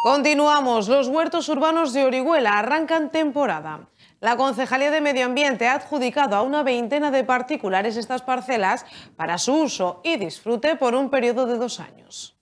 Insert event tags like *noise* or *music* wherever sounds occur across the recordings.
Continuamos. Los huertos urbanos de Orihuela arrancan temporada. La Concejalía de Medio Ambiente ha adjudicado a una veintena de particulares estas parcelas para su uso y disfrute por un periodo de dos años.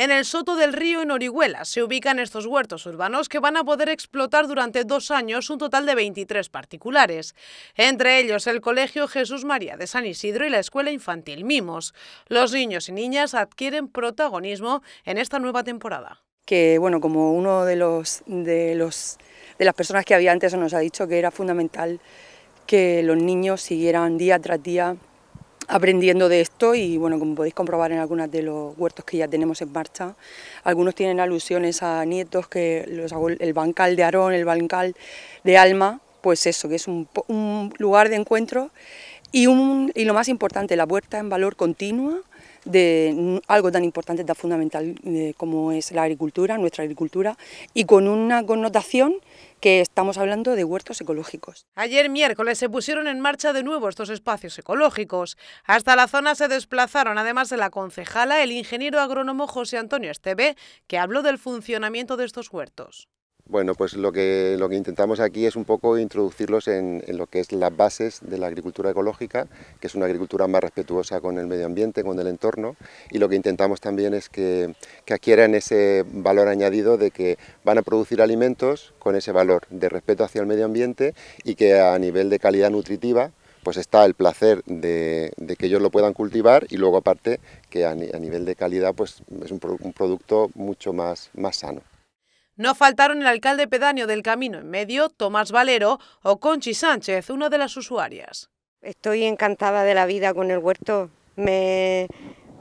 En el soto del río en Orihuela se ubican estos huertos urbanos que van a poder explotar durante dos años un total de 23 particulares, entre ellos el Colegio Jesús María de San Isidro y la Escuela Infantil Mimos. Los niños y niñas adquieren protagonismo en esta nueva temporada. Que bueno, como uno de los de los de las personas que había antes nos ha dicho que era fundamental que los niños siguieran día tras día aprendiendo de esto y bueno, como podéis comprobar en algunos de los huertos que ya tenemos en marcha, algunos tienen alusiones a nietos, que los, el bancal de Arón, el bancal de Alma, pues eso, que es un, un lugar de encuentro y, un, y lo más importante, la puerta en valor continua de algo tan importante, tan fundamental eh, como es la agricultura, nuestra agricultura, y con una connotación que estamos hablando de huertos ecológicos. Ayer miércoles se pusieron en marcha de nuevo estos espacios ecológicos. Hasta la zona se desplazaron, además de la concejala, el ingeniero agrónomo José Antonio Esteve, que habló del funcionamiento de estos huertos. Bueno, pues lo que, lo que intentamos aquí es un poco introducirlos en, lo que es las bases de la agricultura ecológica, que es una agricultura más respetuosa con el medio ambiente, con el entorno, y lo que intentamos también es que, adquieran ese valor añadido de que van a producir alimentos con ese valor de respeto hacia el medio ambiente y que a nivel de calidad nutritiva pues está el placer de, que ellos lo puedan cultivar y luego aparte que a, nivel de calidad pues es un, un producto mucho más, más sano. No faltaron el alcalde pedáneo del Camino en Medio, Tomás Valero, o Conchi Sánchez, una de las usuarias. Estoy encantada de la vida con el huerto. Me,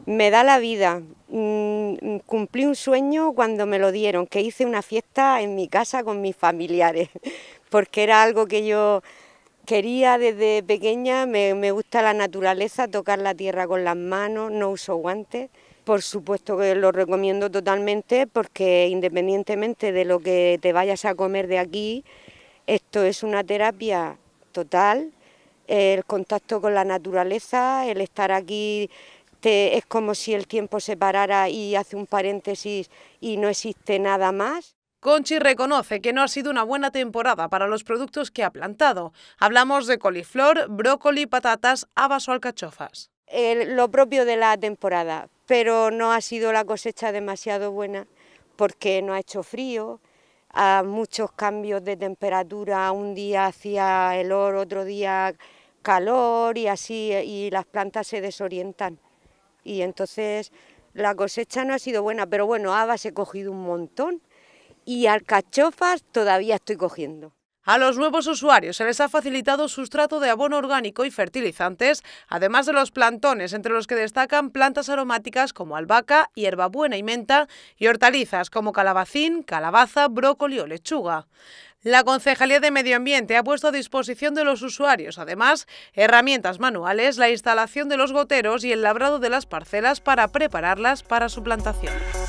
me da la vida. Mm, cumplí un sueño cuando me lo dieron, que hice una fiesta en mi casa con mis familiares, *laughs* porque era algo que yo quería desde pequeña. Me, me gusta la naturaleza, tocar la tierra con las manos, no uso guantes. Por supuesto que lo recomiendo totalmente porque independientemente de lo que te vayas a comer de aquí, esto es una terapia total, el contacto con la naturaleza, el estar aquí es como si el tiempo se parara y hace un paréntesis y no existe nada más. Conchi reconoce que no ha sido una buena temporada para los productos que ha plantado. Hablamos de coliflor, brócoli, patatas, habas o alcachofas. lo propio de la temporada, pero no ha sido la cosecha demasiado buena porque no ha hecho frío, muchos cambios de temperatura, un día hacía oro, otro día calor y así, y las plantas se desorientan. Y entonces la cosecha no ha sido buena, pero bueno, habas he cogido un montón y alcachofas todavía estoy cogiendo. A los nuevos usuarios se les ha facilitado sustrato de abono orgánico y fertilizantes, además de los plantones, entre los que destacan plantas aromáticas como albahaca, hierbabuena y menta, y hortalizas como calabacín, calabaza, brócoli o lechuga. La Concejalía de Medio Ambiente ha puesto a disposición de los usuarios, además, herramientas manuales, la instalación de los goteros y el labrado de las parcelas para prepararlas para su plantación.